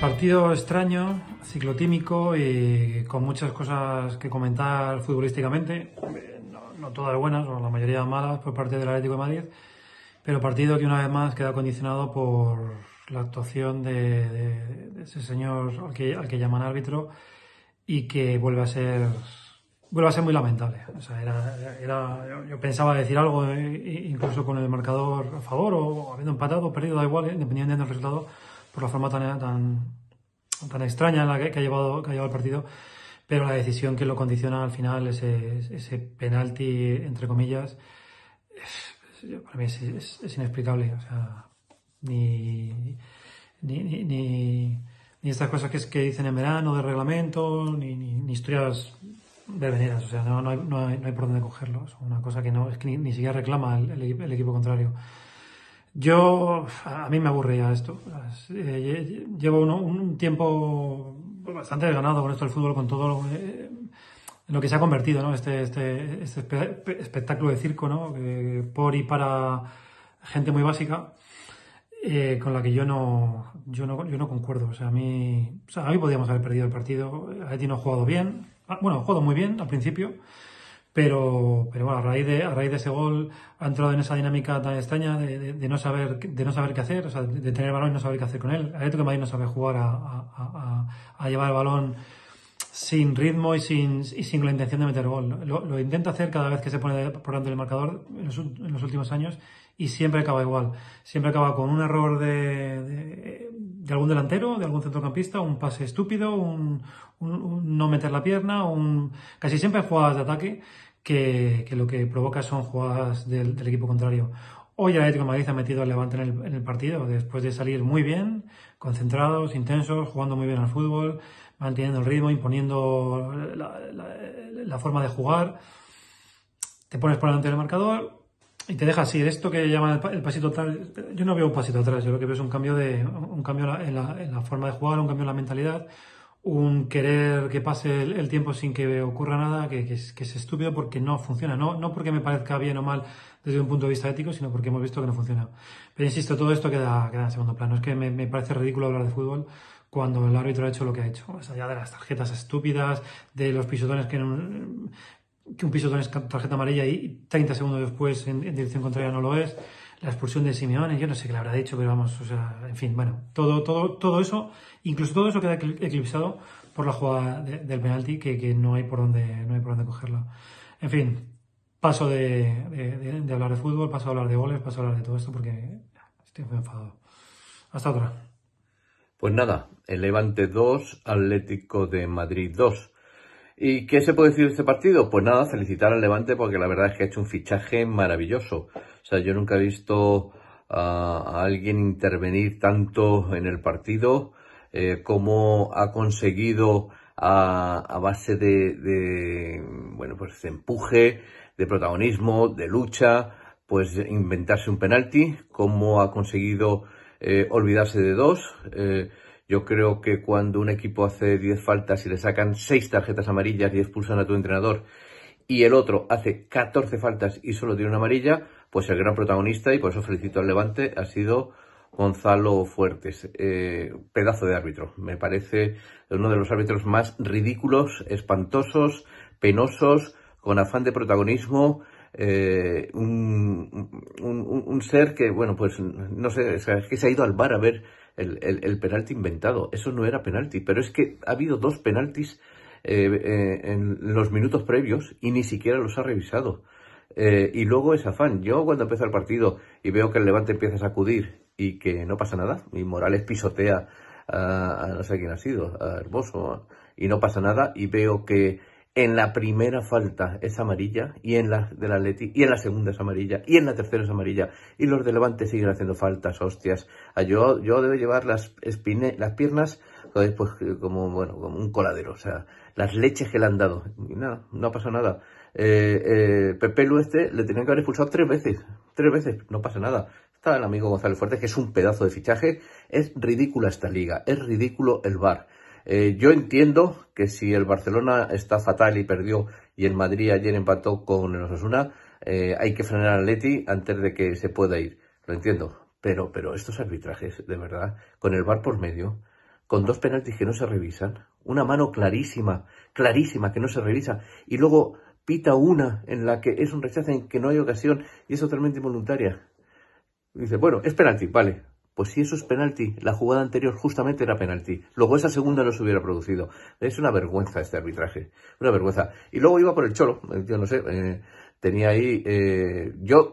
Partido extraño, ciclotímico y con muchas cosas que comentar futbolísticamente. No, todas buenas, o la mayoría malas por parte del Atlético de Madrid. Pero partido que una vez más queda condicionado por la actuación de, ese señor al que, llaman árbitro y que vuelve a ser vuelve a ser muy lamentable. O sea, era, era, yo pensaba decir algo, eh, incluso con el marcador a favor o habiendo empatado, perdido, da igual, eh, independientemente del resultado por la forma tan, tan, tan extraña en la que, ha llevado, que ha el partido, pero la decisión que lo condiciona al final, ese, ese penalti, entre comillas, es, para mí es, inexplicable. O sea, ni, ni, ni, ni, estas cosas que, que, dicen en verano de reglamento, ni, ni historias verbeneras, o sea, no, no, hay, no, hay, por dónde cogerlo. Es una cosa que no es ni, siquiera reclama el equipo contrario. Yo, a mí me aburría esto. Eh, llevo un, tiempo bastante desganado con esto del fútbol, con todo eh, lo, que se ha convertido, ¿no? Este, este, este espectáculo de circo, ¿no? por y para gente muy básica, eh, con la que yo no, yo no, yo no concuerdo. O sea, a mí, o a podíamos haber perdido el partido. haití no ha jugado bien. Ah, bueno, ha jugado muy bien al principio. Pero, bueno, a raíz, de, a raíz de ese gol ha entrado en esa dinámica tan extraña de, no, saber, de no saber qué hacer, o sea, de, tener el balón y no saber qué hacer con él. hecho que Madrid no sabe jugar a, llevar el balón sin ritmo y sin, y sin la intención de meter gol. Lo, intenta hacer cada vez que se pone por delante del marcador en los, últimos años y siempre acaba igual. Siempre acaba con un error de, de, algún delantero, de algún centrocampista, un pase estúpido, un, no meter la pierna, un, casi siempre jugadas de ataque que, lo que provoca son jugadas del, equipo contrario. Hoy el Atlético de Madrid ha metido al Levante en el, partido, después de salir muy bien, concentrados, intensos, jugando muy bien al fútbol, manteniendo el ritmo, imponiendo la, forma de jugar. Te pones por delante del marcador, y te dejas ir. esto que llaman el, pasito atrás, yo no veo un pasito atrás, yo lo que veo es un cambio, de, un cambio en la, en, la, forma de jugar, un cambio en la mentalidad, un querer que pase el, tiempo sin que ocurra nada, que, que, es, estúpido porque no funciona. No, no, porque me parezca bien o mal desde un punto de vista ético, sino porque hemos visto que no funciona. Pero insisto, todo esto queda, queda en segundo plano. Es que me, parece ridículo hablar de fútbol cuando el árbitro ha hecho lo que ha hecho. Más allá de las tarjetas estúpidas, de los pisotones que que un piso es tarjeta amarilla y 30 segundos después en, dirección contraria no lo es, la expulsión de Simeone, yo no sé qué le habrá dicho, pero vamos, o sea, en fin, bueno, todo, todo, todo eso, incluso todo eso queda eclipsado por la jugada del penalti, que, que, no hay por dónde, no hay por dónde cogerla. En fin, paso de, hablar de fútbol, paso de hablar de goles, paso de hablar de todo esto porque estoy muy enfadado. Hasta otra. Pues nada, el Levante 2, Atlético de Madrid 2. ¿Y qué se puede decir de este partido? Pues nada, felicitar al Levante porque la verdad es que ha hecho un fichaje maravilloso. O sea, yo nunca he visto a alguien intervenir tanto en el partido eh, como ha conseguido a, base de, bueno, pues de empuje, de protagonismo, de lucha, pues inventarse un penalti, como ha conseguido eh, olvidarse de dos. Eh, yo creo que cuando un equipo hace 10 faltas y le sacan 6 tarjetas amarillas y expulsan a tu entrenador y el otro hace 14 faltas y solo tiene una amarilla, pues el gran protagonista, y por eso felicito al Levante, ha sido Gonzalo Fuertes. Eh, pedazo de árbitro. Me parece uno de los árbitros más ridículos, espantosos, penosos, con afán de protagonismo. Eh, un, un, un, ser que, bueno, pues no sé, es que se ha ido al bar a ver el, penalti inventado. Eso no era penalti, pero es que ha habido dos penaltis eh, eh, en los minutos previos y ni siquiera los ha revisado. Eh, y luego es afán. Yo cuando empieza el partido y veo que el Levante empieza a sacudir y que no pasa nada, y Morales pisotea a, no sé quién ha sido, a Hermoso, y no pasa nada, y veo que en la primera falta es amarilla y en la del y en la segunda es amarilla y en la tercera es amarilla y los de Levante siguen haciendo faltas, hostias. Ah, yo, yo debo llevar las, las piernas pues, como, bueno, como un coladero, o sea, las leches que le han dado. nada, no ha pasado nada. Eh, eh, Pepe Lueste le tenían que haber expulsado tres veces, tres veces, no pasa nada. Está el amigo González Fuerte, que es un pedazo de fichaje. Es ridícula esta liga, es ridículo el bar eh, yo entiendo que si el Barcelona está fatal y perdió y el Madrid ayer empató con el Osasuna, eh, hay que frenar al Leti antes de que se pueda ir. Lo entiendo. Pero, pero estos arbitrajes, de verdad, con el Bar por medio, con dos penaltis que no se revisan, una mano clarísima, clarísima que no se revisa, y luego pita una en la que es un rechazo en que no hay ocasión y es totalmente involuntaria. dice, bueno, es penalti, vale, pues si eso es penalti, la jugada anterior justamente era penalti. Luego esa segunda no se hubiera producido. Es una vergüenza este arbitraje, una vergüenza. Y luego iba por el cholo, eh, yo no sé, eh, tenía ahí... Eh, yo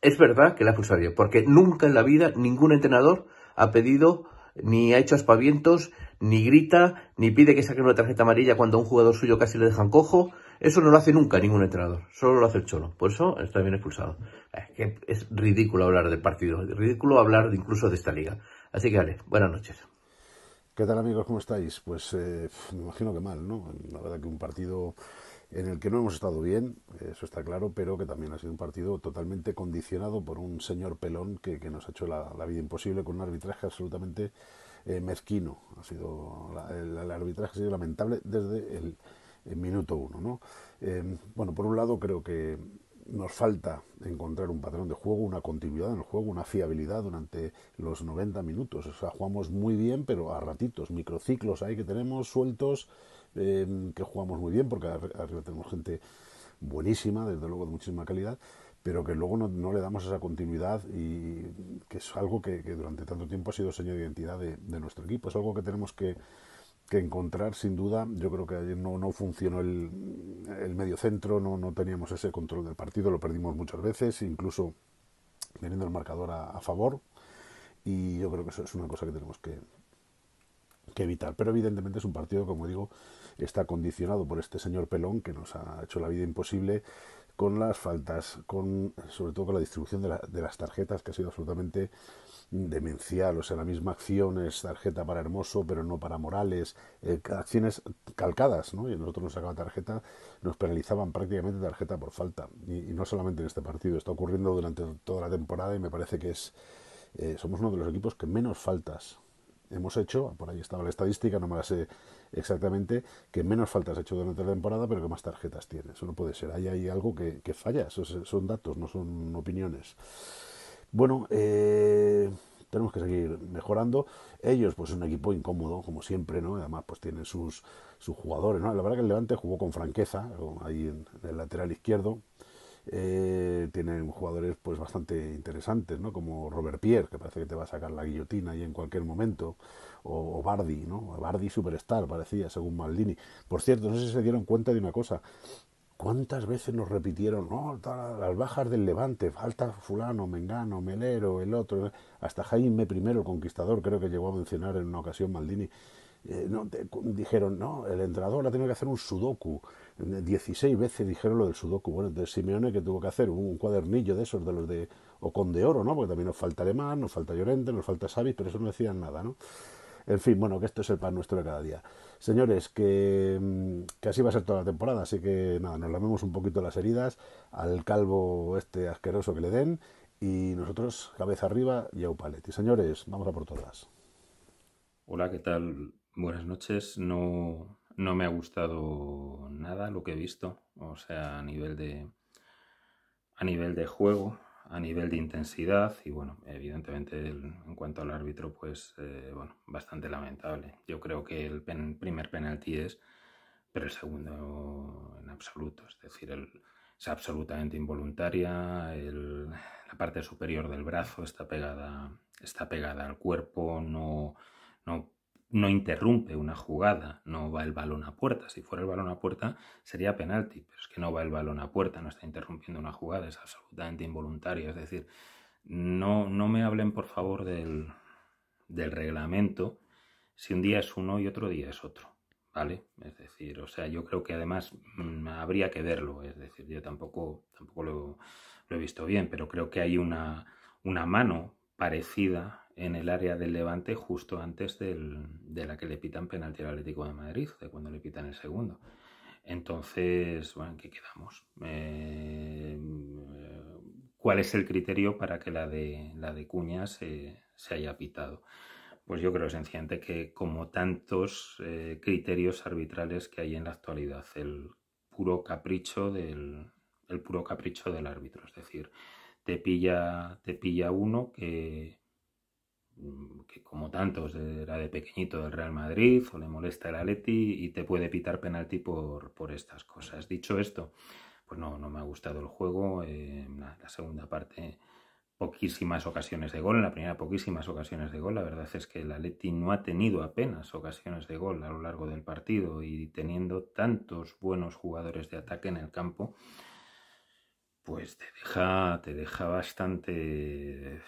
es verdad que la yo, porque nunca en la vida ningún entrenador ha pedido ni ha hecho aspavientos, ni grita, ni pide que saquen una tarjeta amarilla cuando a un jugador suyo casi le dejan cojo. Eso no lo hace nunca ningún entrenador, solo lo hace el Cholo. Por eso está bien expulsado. Es ridículo hablar de partido, es ridículo hablar incluso de esta liga. Así que vale, buenas noches. ¿Qué tal amigos? ¿Cómo estáis? Pues eh, me imagino que mal, ¿no? La verdad que un partido en el que no hemos estado bien, eso está claro, pero que también ha sido un partido totalmente condicionado por un señor pelón que, nos ha hecho la, vida imposible con un arbitraje absolutamente eh, mezquino. Ha sido el, arbitraje ha sido lamentable desde el, en minuto uno. ¿no? Em, bueno, por un lado creo que nos falta encontrar un patrón de juego, una continuidad en el juego, una fiabilidad durante los 90 minutos. O sea, jugamos muy bien, pero a ratitos, microciclos ahí que tenemos sueltos, em, que jugamos muy bien, porque arriba tenemos gente buenísima, desde luego de muchísima calidad, pero que luego no, le damos esa continuidad y que es algo que, durante tanto tiempo ha sido señal de identidad de, nuestro equipo. Es algo que tenemos que, que encontrar, sin duda. Yo creo que ayer no, no funcionó el, el medio centro, no, no teníamos ese control del partido, lo perdimos muchas veces, incluso teniendo el marcador a, favor. Y yo creo que eso es una cosa que tenemos que, que evitar. Pero evidentemente es un partido, como digo, está condicionado por este señor Pelón que nos ha hecho la vida imposible con las faltas, con sobre todo con la distribución de las tarjetas que ha sido absolutamente demencial, o sea, la misma acción es tarjeta para Hermoso, pero no para Morales, eh, acciones calcadas, ¿no? Y nosotros nos sacaba tarjeta, nos penalizaban prácticamente tarjeta por falta, y, no solamente en este partido, está ocurriendo durante toda la temporada y me parece que es, eh, somos uno de los equipos que menos faltas hemos hecho, por ahí estaba la estadística, no me la sé exactamente, que menos faltas ha hecho durante la temporada, pero que más tarjetas tiene. Eso no puede ser. Ahí hay algo que, falla. son datos, no son opiniones. Bueno, eh, tenemos que seguir mejorando. Ellos, pues, un equipo incómodo, como siempre, ¿no? Además, pues, tienen sus, sus jugadores, ¿no? La verdad que el Levante jugó con franqueza, ahí en, el lateral izquierdo. Eh, tienen jugadores pues bastante interesantes, ¿no? Como Robert Pierre, que parece que te va a sacar la guillotina ahí en cualquier momento, o, o Bardi, ¿no? Bardi superstar, parecía, según Maldini. Por cierto, no sé si se dieron cuenta de una cosa, ¿Cuántas veces nos repitieron no las bajas del Levante? Falta fulano, Mengano, Melero, el otro. Hasta Jaime I, el conquistador, creo que llegó a mencionar en una ocasión Maldini. Eh, no, dijeron, no, el entrenador ha tenido que hacer un sudoku. 16 veces dijeron lo del sudoku. Bueno, de Simeone que tuvo que hacer un cuadernillo de esos, de los de con de Oro, ¿no? Porque también nos falta Alemán, nos falta Llorente, nos falta Xavi, pero eso no decían nada, ¿no? En fin, bueno, que esto es el pan nuestro de cada día. Señores, mm, que, así va a ser toda la temporada, así que nada, nos lamemos un poquito las heridas al calvo este asqueroso que le den y nosotros cabeza arriba y Y Señores, vamos a por todas. Hola, ¿qué tal? Buenas noches. No, no me ha gustado nada lo que he visto, o sea, a nivel de a nivel de juego, a nivel de intensidad y bueno, evidentemente en cuanto al árbitro pues eh, bueno, bastante lamentable. Yo creo que el primer penalti es, pero el segundo en absoluto, es decir, es absolutamente involuntaria, la parte superior del brazo está pegada, está pegada al cuerpo, no, no no interrumpe una jugada, no va el balón a puerta. Si fuera el balón a puerta sería penalti, pero es que no va el balón a puerta, no está interrumpiendo una jugada, es absolutamente involuntario. Es decir, no, no me hablen por favor del, reglamento si un día es uno y otro día es otro. ¿Vale? Es decir, o sea, yo creo que además mm, habría que verlo, es decir, yo tampoco, tampoco lo, he visto bien, pero creo que hay una, una mano parecida en el área del Levante justo antes de la que le pitan penalti al Atlético de Madrid, de cuando le pitan el segundo. Entonces, bueno, qué quedamos? Eh, ¿Cuál es el criterio para que la de, la de Cuña se, haya pitado? Pues yo creo sencillamente que como tantos eh, criterios arbitrales que hay en la actualidad, el puro capricho del, el puro capricho del árbitro, es decir, te pilla, te pilla uno que, Mm, que como tantos era de pequeñito del Real Madrid o le molesta el Atleti y te puede pitar penalti por, por estas cosas. Dicho esto, pues no, no me ha gustado el juego. En eh, la, segunda parte, poquísimas ocasiones de gol. En la primera, poquísimas ocasiones de gol. La verdad es que el Atleti no ha tenido apenas ocasiones de gol a lo largo del partido y teniendo tantos buenos jugadores de ataque en el campo, pues te deja, te deja bastante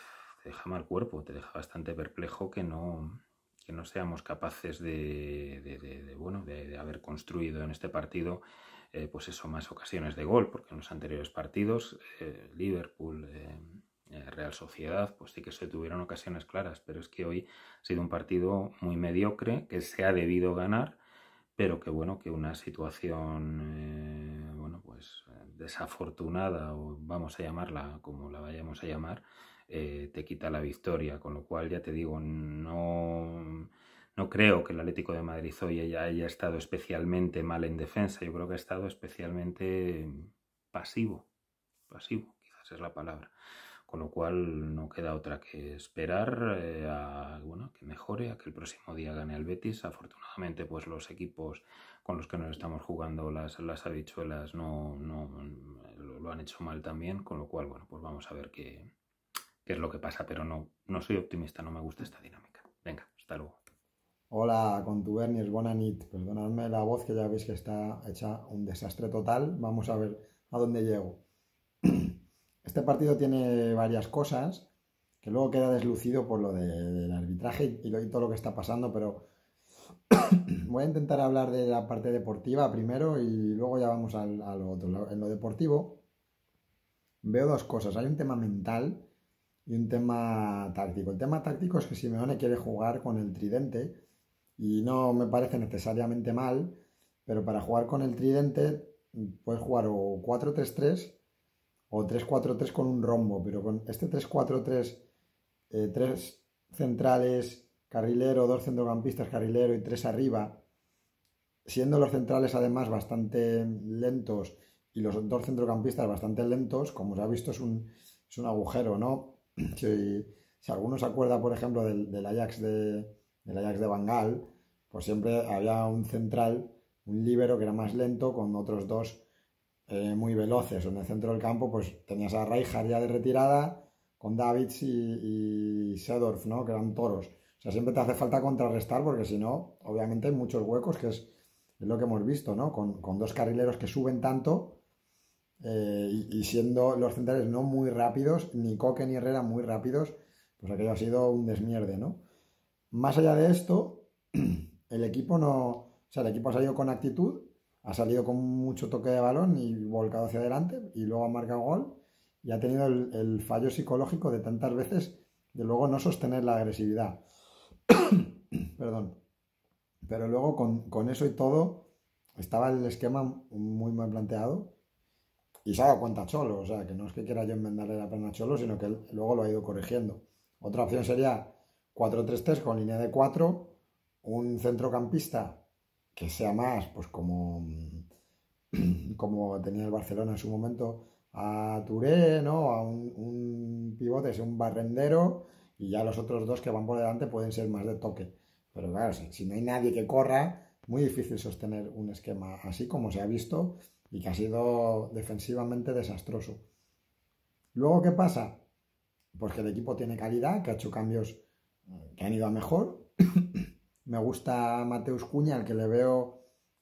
deja mal cuerpo, te deja bastante perplejo que no, que no seamos capaces de, bueno, de, haber construido en este partido eh, pues eso, más ocasiones de gol, porque en los anteriores partidos, eh, Liverpool, eh, Real Sociedad, pues sí que se tuvieron ocasiones claras, pero es que hoy ha sido un partido muy mediocre, que se ha debido ganar, pero que bueno, que una situación bueno, pues desafortunada, o vamos a llamarla como la vayamos a llamar, eh, te quita la victoria. Con lo cual, ya te digo, no, no creo que el Atlético de Madrid hoy haya, estado especialmente mal en defensa. Yo creo que ha estado especialmente mm, pasivo. Pasivo, quizás es la palabra con lo cual no queda otra que esperar eh, a bueno, que mejore, a que el próximo día gane el Betis. Afortunadamente, pues los equipos con los que nos estamos jugando las, las habichuelas no, no lo, han hecho mal también, con lo cual, bueno, pues vamos a ver qué, qué es lo que pasa, pero no, no soy optimista, no me gusta esta dinámica. Venga, hasta luego. Hola, con contuberniers, buena nit. Perdonadme la voz que ya veis que está hecha un desastre total. Vamos a ver a dónde llego. Este partido tiene varias cosas que luego queda deslucido por lo del arbitraje y, todo lo que está pasando, pero voy a intentar hablar de la parte deportiva primero y luego ya vamos al a lo otro. En lo deportivo veo dos cosas. Hay un tema mental y un tema táctico. El tema táctico es que Simeone quiere jugar con el tridente y no me parece necesariamente mal, pero para jugar con el tridente puedes jugar o 4-3-3 o 3-4-3 con un rombo, pero con este 3-4-3, eh, tres centrales, carrilero, dos centrocampistas, carrilero y tres arriba, siendo los centrales además bastante lentos y los dos centrocampistas bastante lentos, como se ha visto es un, es un agujero, ¿no? Si, alguno se acuerda, por ejemplo, del, del Ajax de, del Ajax de Bangal, pues siempre había un central, un libero que era más lento, con otros dos eh, muy veloces. En el centro del campo, pues tenías a Rijkaard ya de retirada, con Davids y, Sedorf, ¿no? Que eran toros. O sea, siempre te hace falta contrarrestar, porque si no, obviamente hay muchos huecos, que es, lo que hemos visto, ¿no? con dos carrileros que suben tanto eh, y, siendo los centrales no muy rápidos, ni Coque ni Herrera muy rápidos, pues aquello ha sido un desmierde, ¿no? Más allá de esto, el equipo no. O sea, el equipo ha salido con actitud, ha salido con mucho toque de balón y volcado hacia adelante, y luego ha marcado gol, y ha tenido el, fallo psicológico de tantas veces de luego no sostener la agresividad. Perdón. Pero luego con, con eso y todo, estaba el esquema muy mal planteado y se ha dado cuenta Cholo, o sea, que no es que quiera yo enmendarle la pena a Cholo, sino que luego lo ha ido corrigiendo. Otra opción sería 4-3-3 con línea de 4, un centrocampista que sea más, pues como, como tenía el Barcelona en su momento, a Touré, ¿no? A un, pivote, es un barrendero, y ya los otros dos que van por delante pueden ser más de toque. Pero claro, si, si no hay nadie que corra, muy difícil sostener un esquema así como se ha visto y que ha sido defensivamente desastroso. Luego, ¿qué pasa? Pues que el equipo tiene calidad, que ha hecho cambios eh, que han ido a mejor. Me gusta Mateus Cuña, al que le veo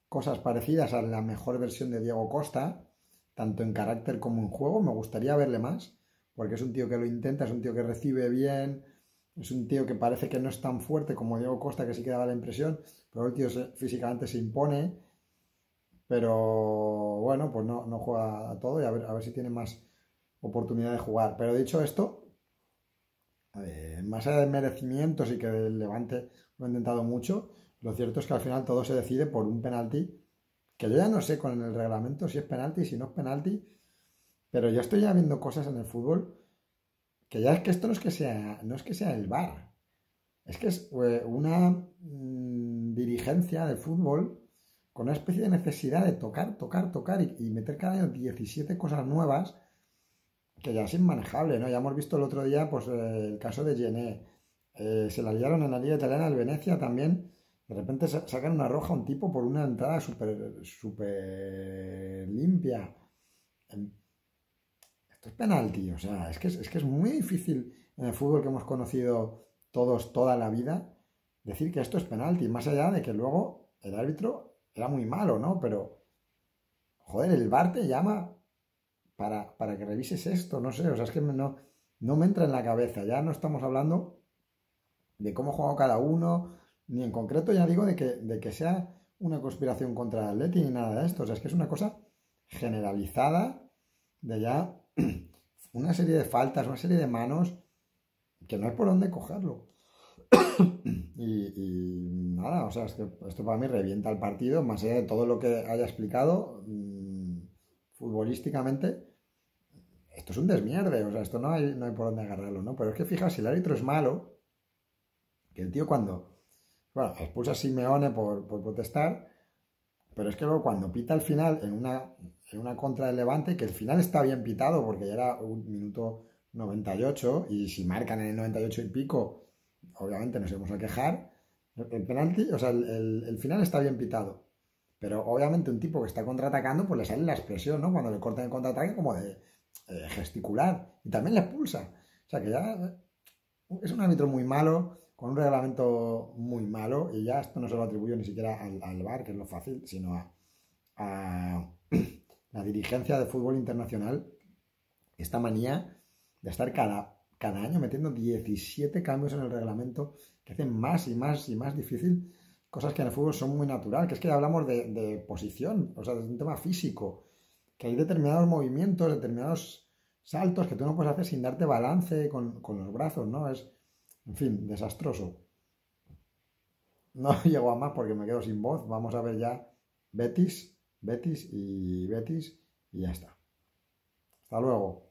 cosas parecidas a la mejor versión de Diego Costa, tanto en carácter como en juego. Me gustaría verle más, porque es un tío que lo intenta, es un tío que recibe bien, es un tío que parece que no es tan fuerte como Diego Costa, que sí que daba la impresión, pero el tío físicamente se impone pero bueno, pues no, juega a todo y a ver, si tiene más oportunidad de jugar. Pero dicho esto, eh, más allá de merecimientos y que el Levante lo ha intentado mucho, lo cierto es que al final todo se decide por un penalti, que yo ya no sé con el reglamento si es penalti, si no es penalti, pero yo estoy ya viendo cosas en el fútbol que ya es que esto no es que sea, no es que sea el bar, es que es eh, una mm, dirigencia de fútbol con una especie de necesidad de tocar, tocar, tocar y, meter cada año 17 cosas nuevas que ya es inmanejable, ¿no? Ya hemos visto el otro día pues, eh, el caso de Gené. Eh, se la liaron en la Liga Italiana del Venecia también. De repente sacan una roja a un tipo por una entrada súper super limpia. Esto es penalti, o sea, es que es que es muy difícil en el fútbol que hemos conocido todos toda la vida decir que esto es penalti, más allá de que luego el árbitro era muy malo, ¿no? Pero, joder, el bar te llama para, para que revises esto, no sé, o sea, es que no, no me entra en la cabeza, ya no estamos hablando de cómo jugado cada uno, ni en concreto ya digo de que, de que sea una conspiración contra el Atleti ni nada de esto, o sea, es que es una cosa generalizada de ya una serie de faltas, una serie de manos que no hay por dónde cogerlo y, nada, o sea, es que esto para mí revienta el partido, más allá de todo lo que haya explicado mm, futbolísticamente. Esto es un desmierde, o sea, esto no hay, por dónde agarrarlo, ¿no? Pero es que fija si el árbitro es malo, que el tío cuando, bueno, expulsa a Simeone por, protestar, pero es que luego cuando pita al final en una, en una contra del Levante, que el final está bien pitado porque ya era un minuto 98 y si marcan en el 98 y pico obviamente nos vamos a quejar. El penalti, o sea, el, final está bien pitado. Pero obviamente un tipo que está contraatacando, pues le sale la expresión, ¿no? Cuando le cortan el contraataque, como de eh, gesticular. Y también le expulsa. O sea que ya es un árbitro muy malo, con un reglamento muy malo, y ya esto no se lo atribuyo ni siquiera al, al VAR, que es lo fácil, sino a, la dirigencia de fútbol internacional, esta manía de estar cada cada año metiendo 17 cambios en el reglamento que hacen más y más y más difícil cosas que en el fútbol son muy naturales, que es que hablamos de, posición, o sea, de un tema físico, que hay determinados movimientos, determinados saltos que tú no puedes hacer sin darte balance con los brazos, ¿no? Es, en fin, desastroso. No llego a más porque me quedo sin voz. Vamos a ver ya Betis, Betis y Betis y ya está. Hasta luego.